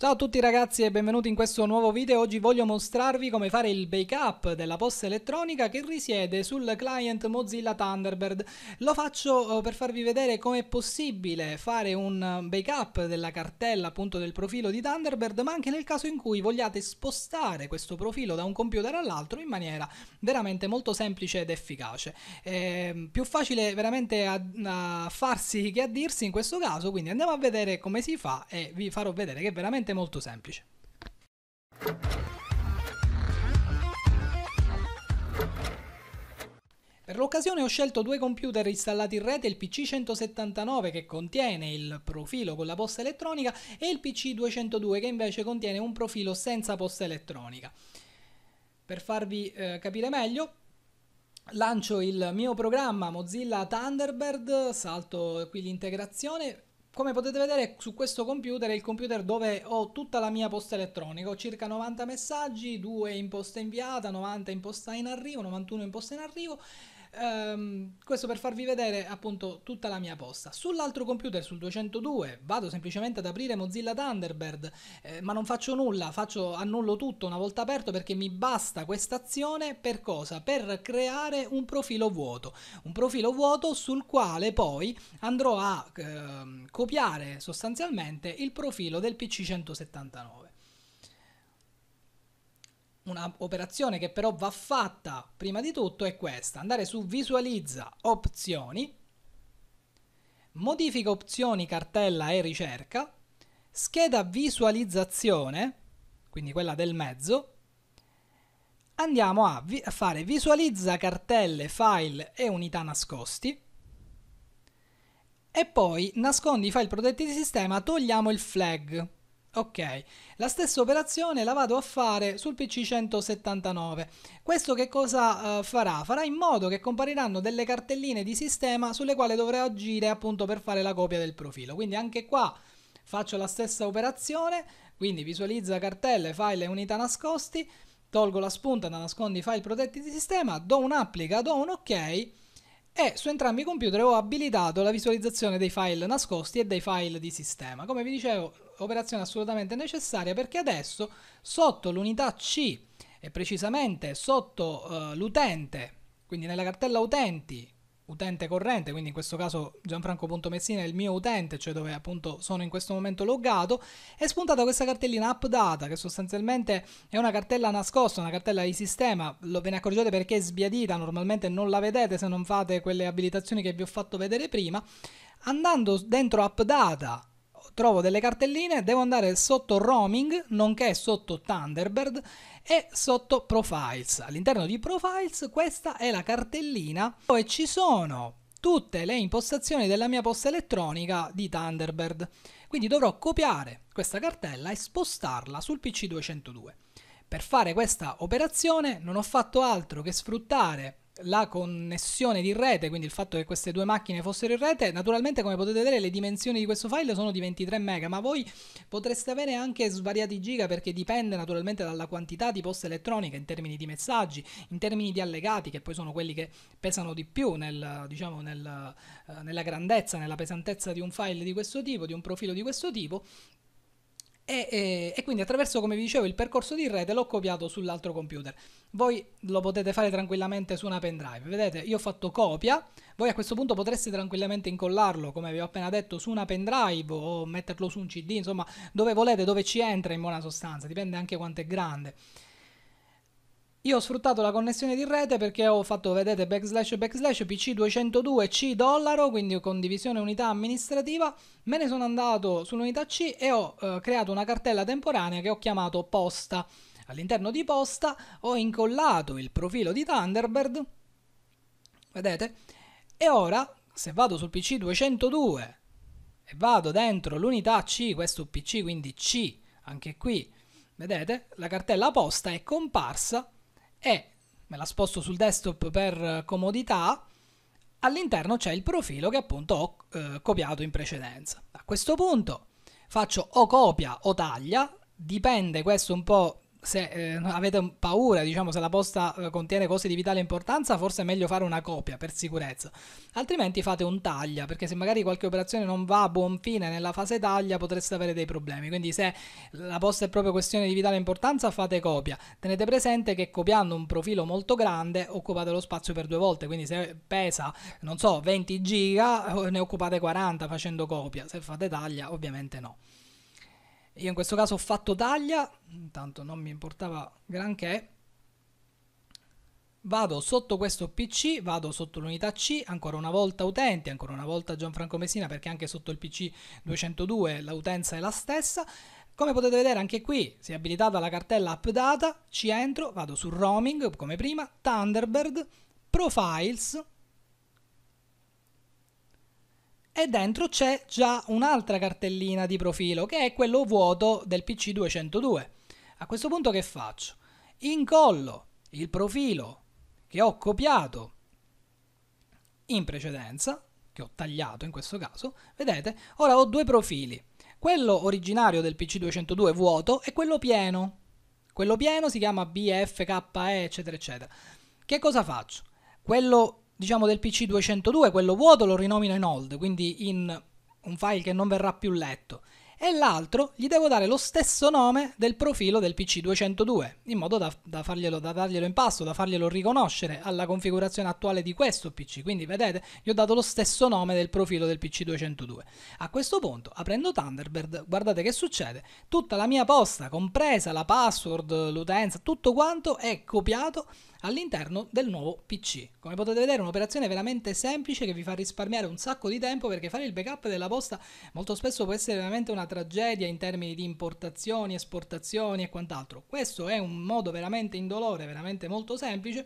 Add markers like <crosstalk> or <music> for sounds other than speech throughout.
Ciao a tutti ragazzi e benvenuti in questo nuovo video, oggi voglio mostrarvi come fare il backup della posta elettronica che risiede sul client Mozilla Thunderbird. Lo faccio eh, per farvi vedere come è possibile fare un eh, backup della cartella appunto del profilo di Thunderbird ma anche nel caso in cui vogliate spostare questo profilo da un computer all'altro in maniera veramente molto semplice ed efficace. È ehm, più facile veramente a, a farsi che a dirsi in questo caso, quindi andiamo a vedere come si fa e vi farò vedere che veramente veramente molto semplice. Per l'occasione ho scelto due computer installati in rete, il PC179 che contiene il profilo con la posta elettronica e il PC202 che invece contiene un profilo senza posta elettronica. Per farvi eh, capire meglio, lancio il mio programma Mozilla Thunderbird, salto qui l'integrazione, come potete vedere su questo computer è il computer dove ho tutta la mia posta elettronica, ho circa 90 messaggi, 2 in posta inviata, 90 in posta in arrivo, 91 in posta in arrivo Um, questo per farvi vedere appunto tutta la mia posta. Sull'altro computer, sul 202, vado semplicemente ad aprire Mozilla Thunderbird, eh, ma non faccio nulla, faccio, annullo tutto una volta aperto perché mi basta questa azione per cosa? Per creare un profilo vuoto. Un profilo vuoto sul quale poi andrò a eh, copiare sostanzialmente il profilo del PC 179 un'operazione che però va fatta prima di tutto è questa, andare su visualizza opzioni, modifica opzioni cartella e ricerca, scheda visualizzazione, quindi quella del mezzo, andiamo a, vi- a fare visualizza cartelle, file e unità nascosti e poi nascondi i file protetti di sistema, togliamo il flag Ok, la stessa operazione la vado a fare sul PC 179. Questo che cosa uh, farà? Farà in modo che compariranno delle cartelline di sistema sulle quali dovrò agire appunto per fare la copia del profilo. Quindi anche qua faccio la stessa operazione, quindi visualizza cartelle, file e unità nascosti, tolgo la spunta da nascondi i file protetti di sistema, do un'applica, do un ok e su entrambi i computer ho abilitato la visualizzazione dei file nascosti e dei file di sistema. Come vi dicevo, operazione assolutamente necessaria perché adesso sotto l'unità C e precisamente sotto uh, l'utente, quindi nella cartella utenti, utente corrente, quindi in questo caso Gianfranco.messina è il mio utente, cioè dove appunto sono in questo momento loggato, è spuntata questa cartellina AppData, che sostanzialmente è una cartella nascosta, una cartella di sistema, lo, ve ne accorgete perché è sbiadita, normalmente non la vedete se non fate quelle abilitazioni che vi ho fatto vedere prima, andando dentro AppData, trovo delle cartelline, devo andare sotto roaming, nonché sotto Thunderbird e sotto profiles. All'interno di profiles questa è la cartellina dove ci sono tutte le impostazioni della mia posta elettronica di Thunderbird. Quindi dovrò copiare questa cartella e spostarla sul PC 202. Per fare questa operazione non ho fatto altro che sfruttare la connessione di rete, quindi il fatto che queste due macchine fossero in rete, naturalmente come potete vedere le dimensioni di questo file sono di 23 mega, ma voi potreste avere anche svariati giga perché dipende naturalmente dalla quantità di posta elettronica in termini di messaggi, in termini di allegati, che poi sono quelli che pesano di più nel, diciamo, nel, eh, nella grandezza, nella pesantezza di un file di questo tipo, di un profilo di questo tipo e, e, e, quindi attraverso, come vi dicevo, il percorso di rete l'ho copiato sull'altro computer. Voi lo potete fare tranquillamente su una pendrive. Vedete, io ho fatto copia, voi a questo punto potreste tranquillamente incollarlo, come vi ho appena detto, su una pendrive o metterlo su un CD, insomma, dove volete, dove ci entra in buona sostanza, dipende anche quanto è grande. Io ho sfruttato la connessione di rete perché ho fatto, vedete, backslash backslash pc202c dollaro, quindi condivisione unità amministrativa, me ne sono andato sull'unità C e ho eh, creato una cartella temporanea che ho chiamato posta. All'interno di posta ho incollato il profilo di Thunderbird, vedete, e ora se vado sul pc202 e vado dentro l'unità C, questo PC quindi C, anche qui, vedete, la cartella posta è comparsa e me la sposto sul desktop per comodità, all'interno c'è il profilo che appunto ho eh, copiato in precedenza. A questo punto faccio o copia o taglia, dipende questo un po' se eh, avete paura, diciamo, se la posta eh, contiene cose di vitale importanza, forse è meglio fare una copia per sicurezza. Altrimenti fate un taglia, perché se magari qualche operazione non va a buon fine nella fase taglia potreste avere dei problemi. Quindi se la posta è proprio questione di vitale importanza, fate copia. Tenete presente che copiando un profilo molto grande occupate lo spazio per due volte, quindi se pesa, non so, 20 giga, eh, ne occupate 40 facendo copia. Se fate taglia, ovviamente no. Io in questo caso ho fatto taglia, intanto non mi importava granché. Vado sotto questo PC, vado sotto l'unità C, ancora una volta utenti, ancora una volta Gianfranco Messina perché anche sotto il PC 202 l'utenza è la stessa. Come potete vedere anche qui si è abilitata la cartella Updata, ci entro, vado su Roaming come prima, Thunderbird, Profiles, e dentro c'è già un'altra cartellina di profilo che è quello vuoto del PC 202. A questo punto che faccio? Incollo il profilo che ho copiato in precedenza, che ho tagliato in questo caso, vedete, ora ho due profili, quello originario del PC 202 vuoto e quello pieno. Quello pieno si chiama BFKE, eccetera, eccetera. Che cosa faccio? Quello diciamo del PC 202, quello vuoto lo rinomino in old, quindi in un file che non verrà più letto, e l'altro gli devo dare lo stesso nome del profilo del PC 202, in modo da, da, farglielo, da darglielo in pasto, da farglielo riconoscere alla configurazione attuale di questo PC. Quindi vedete, gli ho dato lo stesso nome del profilo del PC 202. A questo punto, aprendo Thunderbird, guardate che succede, tutta la mia posta, compresa la password, l'utenza, tutto quanto è copiato all'interno del nuovo PC. Come potete vedere è un'operazione veramente semplice che vi fa risparmiare un sacco di tempo perché fare il backup della posta molto spesso può essere veramente una tragedia in termini di importazioni, esportazioni e quant'altro. Questo è un modo veramente indolore, veramente molto semplice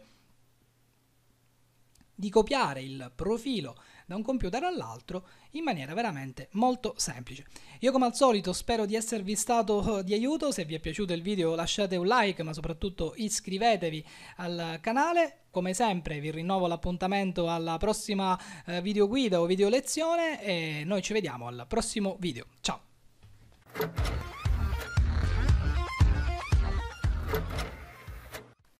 di copiare il profilo da un computer all'altro in maniera veramente molto semplice. Io come al solito spero di esservi stato <laughs> di aiuto, se vi è piaciuto il video lasciate un like ma soprattutto iscrivetevi al canale. Come sempre vi rinnovo l'appuntamento alla prossima eh, video guida o video lezione e noi ci vediamo al prossimo video. Ciao!